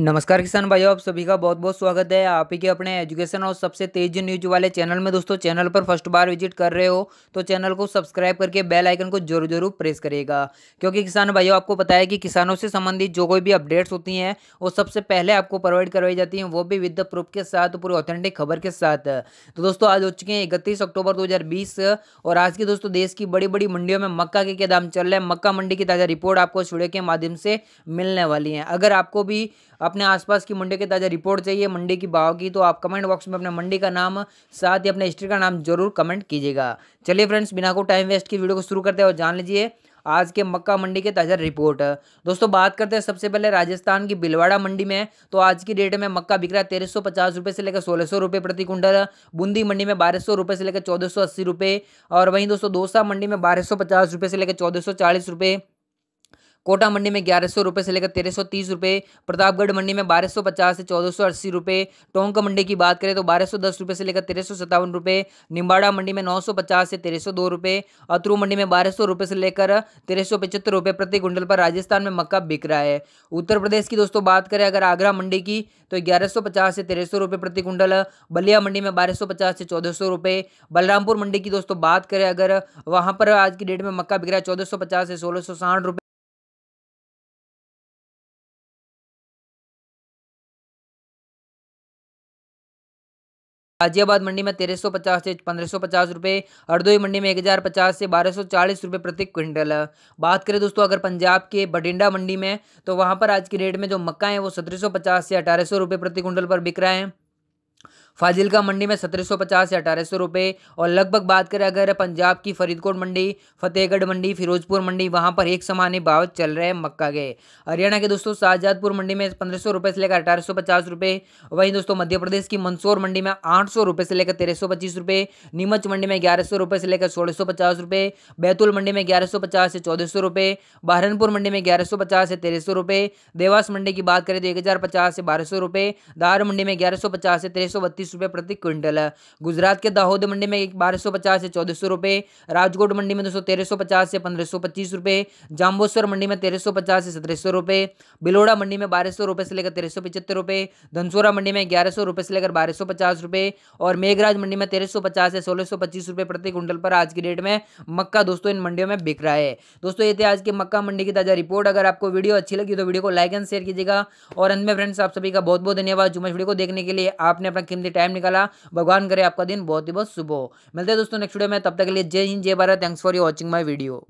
नमस्कार किसान भाइयों आप सभी का बहुत बहुत स्वागत है आप ही के अपने एजुकेशन और सबसे तेज न्यूज वाले चैनल में दोस्तों चैनल पर फर्स्ट बार विजिट कर रहे हो तो चैनल को सब्सक्राइब करके बेल आइकन को जरूर जरूर प्रेस करेगा क्योंकि किसान भाइयों आपको पता है कि किसानों से संबंधित जो कोई भी अपडेट्स होती हैं वो सबसे पहले आपको प्रोवाइड करवाई जाती हैं वो भी विद द प्रूफ के साथ पूरी ऑथेंटिक खबर के साथ तो दोस्तों आज हो चुके हैं इकतीस अक्टूबर दो और आज की दोस्तों देश की बड़ी बड़ी मंडियों में मक्का के क्या दाम चल रहे हैं मक्का मंडी की ताज़ा रिपोर्ट आपको इस के माध्यम से मिलने वाली है अगर आपको भी अपने आसपास की मंडी की ताज़ा रिपोर्ट चाहिए मंडी की भाव की तो आप कमेंट बॉक्स में अपने मंडी का नाम साथ ही अपने हिस्ट्री का नाम जरूर कमेंट कीजिएगा चलिए फ्रेंड्स बिना को टाइम वेस्ट की वीडियो को शुरू करते हैं और जान लीजिए आज के मक्का मंडी के ताज़ा रिपोर्ट दोस्तों बात करते हैं सबसे पहले राजस्थान की बिलवाड़ा मंडी में तो आज की डेट में मक्का बिक रहा है तेरह सौ पचास रुपये से लेकर सोलह सौ रुपये प्रति कुंटल बूंदी मंडी में बारह सौ रुपये से लेकर चौदह सौ अस्सी रुपये और वहीं दोस्तों दोसा मंडी में बारह सौ पचास रुपये से लेकर चौदह सौ चालीस रुपये कोटा मंडी में ग्यारह सौ रुपये से लेकर तेरह सौ तीस रुपये प्रतापगढ़ मंडी में बारह सौ पचास से चौदह सौ अस्सी रुपये टोंक मंडी की बात करें तो बारह सौ दस रुपये से लेकर तेरह सौ सत्तावन रुपये निम्बाड़ा मंडी में नौ सौ पचास से तेरह सौ दो रुपये अतरू मंडी में बारह सौ रुपये से लेकर तेरह सौ पचहत्तर रुपये प्रति कुंटल पर राजस्थान में मक्का बिक रहा है उत्तर प्रदेश की दोस्तों बात करें अगर आगरा मंडी की तो ग्यारह सौ पचास से तेरह सौ रुपये प्रति कुंटल बलिया मंडी में बारह सौ पचास से चौदह सौ रुपये बलरामपुर मंडी की दोस्तों बात करें अगर वहाँ पर आज की डेट में मक्का बिक रहा है चौदह सौ पचास से सोलह सौ साठ रुपये गाजियाबाद मंडी में तेरह सौ पचास से पंद्रह सौ पचास रुपये हरदोई मंडी में एक हज़ार पचास से बारह सौ चालीस रुपये प्रति क्विंटल बात करें दोस्तों अगर पंजाब के बडिंडा मंडी में तो वहाँ पर आज की रेट में जो मक्का है वो सत्रह सौ पचास से अठारह सौ रुपये प्रति क्विंटल पर बिक रहा है फाजिल का मंडी में सत्रह सौ पचास से अठारह सौ रुपये और लगभग बात करें अगर पंजाब की फरीदकोट मंडी फतेहगढ़ मंडी फिरोजपुर मंडी वहाँ पर एक समान ही भाव चल रहे हैं मक्का के हरियाणा के दोस्तों शाहजादपुर मंडी में पंद्रह सौ रुपये से लेकर अठारह सौ पचास रुपये वहीं दोस्तों मध्य प्रदेश की मंदसौर मंडी में आठ सौ रुपये से लेकर तेरह सौ पच्चीस रुपये नीमच मंडी में ग्यारह सौ रुपये से लेकर सोलह सौ पचास रुपये बैतूल मंडी में ग्यारह सौ पचास से चौदह सौ रुपये सहारनपुर मंडी में ग्यारह सौ पचास से तेरह सौ रुपये देवास मंडी की बात करें तो एक हज़ार पचास से बारह सौ रुपये दार मंडी में ग्यारह सौ पचास से तेरह सौ बत्तीस पैंतीस रुपये प्रति क्विंटल है गुजरात के दाहोद मंडी में एक बारह सौ पचास से चौदह सौ रुपये राजकोट मंडी में सौ तेरह सौ पचास से पंद्रह सौ पच्चीस रुपये जाम्बोसर मंडी में तेरह सौ पचास से सत्रह सौ रुपये बिलोड़ा मंडी में बारह सौ रुपये से लेकर तेरह सौ पचहत्तर रुपये धनसोरा मंडी में ग्यारह सौ रुपये से लेकर बारह सौ पचास रुपये और मेघराज मंडी में तेरह सौ पचास से सोलह सौ पच्चीस रुपये प्रति क्विंटल पर आज की डेट में मक्का दोस्तों इन मंडियों में बिक रहा है दोस्तों ये थे आज के मक्का मंडी की ताज़ा रिपोर्ट अगर आपको वीडियो अच्छी लगी तो वीडियो को लाइक एंड शेयर कीजिएगा और अंत में फ्रेंड्स आप सभी का बहुत बहुत धन्यवाद जुम्मन वीडियो को देखने के लिए आपने अपना कीमती टाइम निकाला भगवान करे आपका दिन बहुत ही बहुत शुभ हो मिलते हैं दोस्तों नेक्स्ट वीडियो में तब तक के लिए जय हिंद जय Bharat thanks for you watching my video